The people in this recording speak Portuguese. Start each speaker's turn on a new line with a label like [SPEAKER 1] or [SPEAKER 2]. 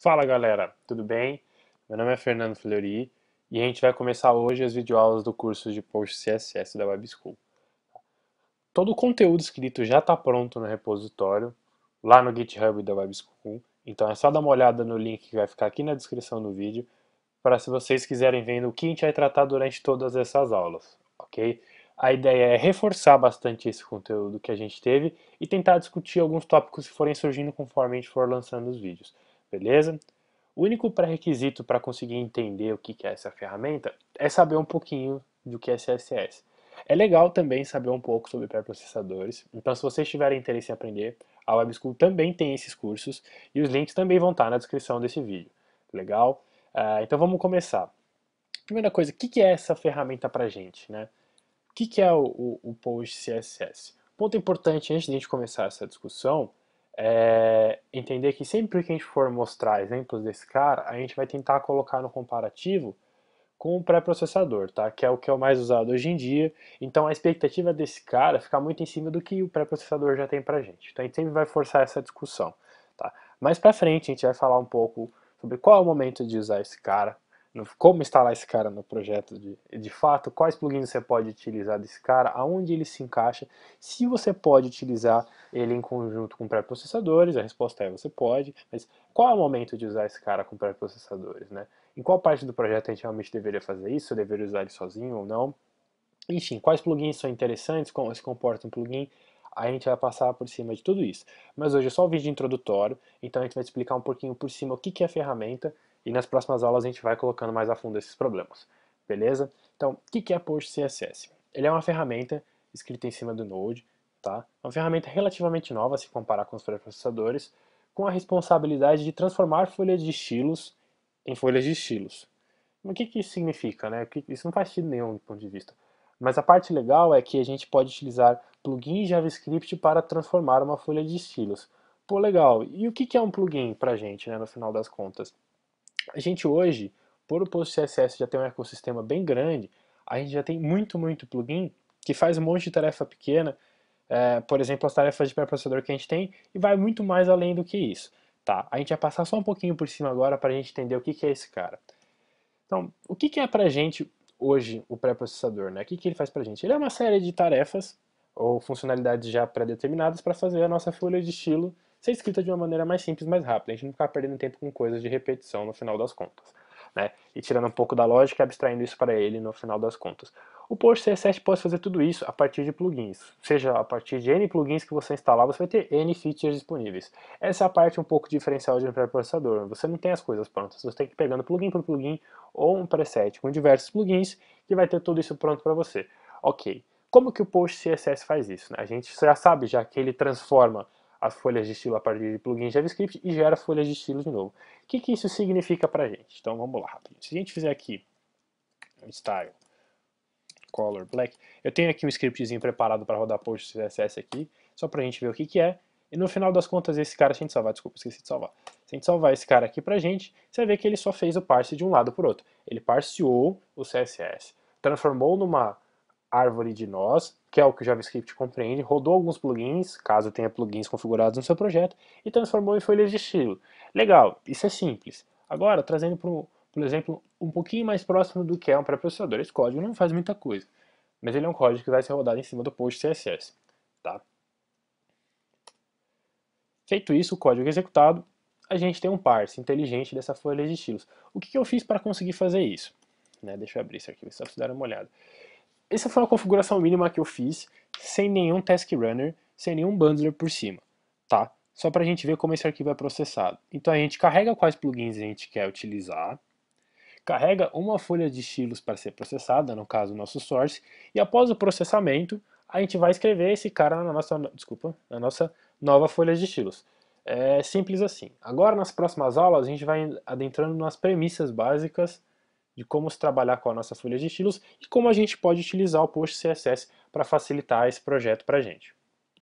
[SPEAKER 1] Fala galera, tudo bem? Meu nome é Fernando Fleury e a gente vai começar hoje as videoaulas do curso de Post CSS da Web School. Tá? Todo o conteúdo escrito já está pronto no repositório, lá no GitHub da Web School, então é só dar uma olhada no link que vai ficar aqui na descrição do vídeo para se vocês quiserem ver o que a gente vai tratar durante todas essas aulas, ok? A ideia é reforçar bastante esse conteúdo que a gente teve e tentar discutir alguns tópicos que forem surgindo conforme a gente for lançando os vídeos beleza? O único pré-requisito para conseguir entender o que é essa ferramenta é saber um pouquinho do que é CSS. É legal também saber um pouco sobre pré-processadores, então se vocês tiverem interesse em aprender, a WebSchool também tem esses cursos e os links também vão estar na descrição desse vídeo. Legal? Uh, então vamos começar. Primeira coisa, o que, que, é essa ferramenta para gente? Né? O que, que é o, o, o Post CSS? Ponto importante antes de a gente começar essa discussão é, entender que sempre que a gente for mostrar exemplos desse cara, a gente vai tentar colocar no comparativo com o pré-processador, tá? que é o que é o mais usado hoje em dia. Então a expectativa desse cara fica muito em cima do que o pré-processador já tem para gente. Então a gente sempre vai forçar essa discussão. Tá? Mais para frente a gente vai falar um pouco sobre qual é o momento de usar esse cara, no, como instalar esse cara no projeto de, de fato, quais plugins você pode utilizar desse cara, aonde ele se encaixa, se você pode utilizar ele em conjunto com pré-processadores, a resposta é você pode, mas qual é o momento de usar esse cara com pré-processadores, né? Em qual parte do projeto a gente realmente deveria fazer isso, deveria usar ele sozinho ou não? Enfim, quais plugins são interessantes, como se comporta um plugin, a gente vai passar por cima de tudo isso. Mas hoje é só um vídeo introdutório, então a gente vai explicar um pouquinho por cima o que é a ferramenta, e nas próximas aulas a gente vai colocando mais a fundo esses problemas, beleza? Então, o que é Post CSS? Ele é uma ferramenta escrita em cima do Node, tá? É uma ferramenta relativamente nova se comparar com os pré-processadores, com a responsabilidade de transformar folhas de estilos em folhas de estilos. o que, que isso significa, né? Isso não faz sentido nenhum do ponto de vista. Mas a parte legal é que a gente pode utilizar plugin JavaScript para transformar uma folha de estilos. Pô, legal. E o que é um plugin pra gente, né, no final das contas? A gente hoje, por o post CSS já ter um ecossistema bem grande, a gente já tem muito, muito plugin que faz um monte de tarefa pequena, é, por exemplo, as tarefas de pré-processador que a gente tem, e vai muito mais além do que isso. Tá, a gente vai passar só um pouquinho por cima agora para a gente entender o que, que é esse cara. Então, o que, que é para a gente hoje o pré-processador? Né? O que, que ele faz para a gente? Ele é uma série de tarefas ou funcionalidades já pré-determinadas para fazer a nossa folha de estilo ser escrita de uma maneira mais simples, mais rápida, a gente não ficar perdendo tempo com coisas de repetição no final das contas. Né? E tirando um pouco da lógica e abstraindo isso para ele no final das contas. O Post CSS pode fazer tudo isso a partir de plugins. Seja a partir de N plugins que você instalar, você vai ter N features disponíveis. Essa é a parte um pouco diferencial de um pré-processador. Você não tem as coisas prontas, você tem que ir pegando plugin por plugin ou um preset com diversos plugins que vai ter tudo isso pronto para você. Ok, como que o Post CSS faz isso? Né? A gente já sabe já que ele transforma as folhas de estilo a partir de plugin JavaScript e gera folhas de estilo de novo. O que, que isso significa para a gente? Então vamos lá rapidinho. Se a gente fizer aqui style color black, eu tenho aqui um scriptzinho preparado para rodar post CSS aqui, só para a gente ver o que, que é. E no final das contas esse cara, se a gente salvar, desculpa, esqueci de salvar. Se a gente salvar esse cara aqui para a gente, você vê que ele só fez o parse de um lado pro outro. Ele parseou o CSS, transformou numa árvore de nós, que é o que o JavaScript compreende, rodou alguns plugins, caso tenha plugins configurados no seu projeto, e transformou em folhas de estilo. Legal, isso é simples. Agora, trazendo para por exemplo, um pouquinho mais próximo do que é um pré-processador. Esse código não faz muita coisa, mas ele é um código que vai ser rodado em cima do post CSS. Tá? Feito isso, o código é executado, a gente tem um parse inteligente dessa folha de estilos. O que, eu fiz para conseguir fazer isso? Né? deixa eu abrir isso aqui, só para dar uma olhada. Essa foi uma configuração mínima que eu fiz, sem nenhum task runner, sem nenhum bundler por cima, tá? Só para a gente ver como esse arquivo é processado. Então a gente carrega quais plugins a gente quer utilizar, carrega uma folha de estilos para ser processada, no caso o nosso source, e após o processamento, a gente vai escrever esse cara na nossa, desculpa, na nossa nova folha de estilos. É simples assim. Agora, nas próximas aulas, a gente vai adentrando nas premissas básicas de como se trabalhar com a nossa folha de estilos e como a gente pode utilizar o post CSS para facilitar esse projeto para a gente.